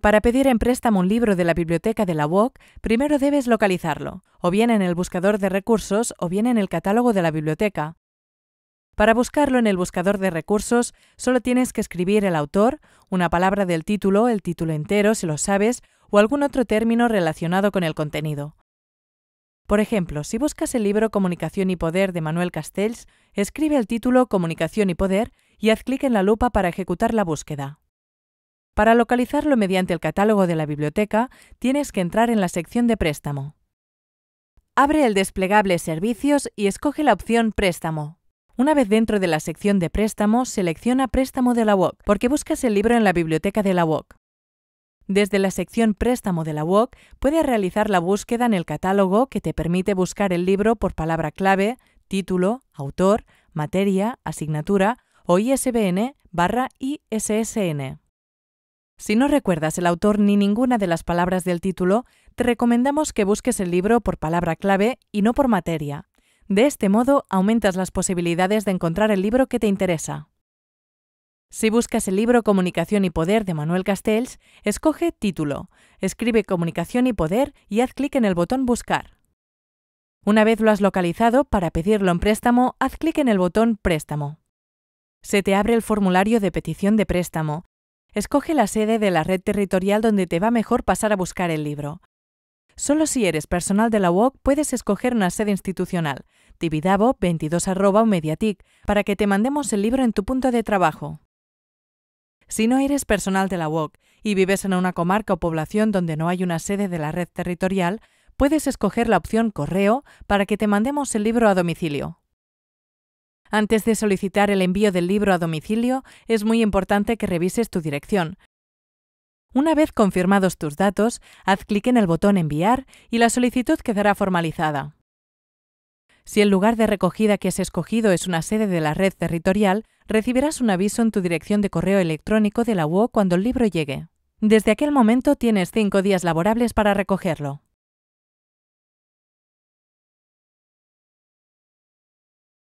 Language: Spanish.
Para pedir en préstamo un libro de la biblioteca de la UOC, primero debes localizarlo, o bien en el buscador de recursos o bien en el catálogo de la biblioteca. Para buscarlo en el buscador de recursos, solo tienes que escribir el autor, una palabra del título, el título entero si lo sabes, o algún otro término relacionado con el contenido. Por ejemplo, si buscas el libro Comunicación y Poder de Manuel Castells, escribe el título Comunicación y Poder y haz clic en la lupa para ejecutar la búsqueda. Para localizarlo mediante el catálogo de la biblioteca, tienes que entrar en la sección de préstamo. Abre el desplegable Servicios y escoge la opción Préstamo. Una vez dentro de la sección de préstamo, selecciona Préstamo de la UOC, porque buscas el libro en la biblioteca de la UOC. Desde la sección Préstamo de la UOC, puedes realizar la búsqueda en el catálogo que te permite buscar el libro por palabra clave, título, autor, materia, asignatura o ISBN barra ISSN. Si no recuerdas el autor ni ninguna de las palabras del título, te recomendamos que busques el libro por palabra clave y no por materia. De este modo, aumentas las posibilidades de encontrar el libro que te interesa. Si buscas el libro Comunicación y Poder de Manuel Castells, escoge Título, escribe Comunicación y Poder y haz clic en el botón Buscar. Una vez lo has localizado, para pedirlo en préstamo, haz clic en el botón Préstamo. Se te abre el formulario de petición de préstamo Escoge la sede de la red territorial donde te va mejor pasar a buscar el libro. Solo si eres personal de la UOC puedes escoger una sede institucional, dividabo 22 mediatic, para que te mandemos el libro en tu punto de trabajo. Si no eres personal de la UOC y vives en una comarca o población donde no hay una sede de la red territorial, puedes escoger la opción correo para que te mandemos el libro a domicilio. Antes de solicitar el envío del libro a domicilio, es muy importante que revises tu dirección. Una vez confirmados tus datos, haz clic en el botón Enviar y la solicitud quedará formalizada. Si el lugar de recogida que has escogido es una sede de la red territorial, recibirás un aviso en tu dirección de correo electrónico de la UO cuando el libro llegue. Desde aquel momento tienes cinco días laborables para recogerlo.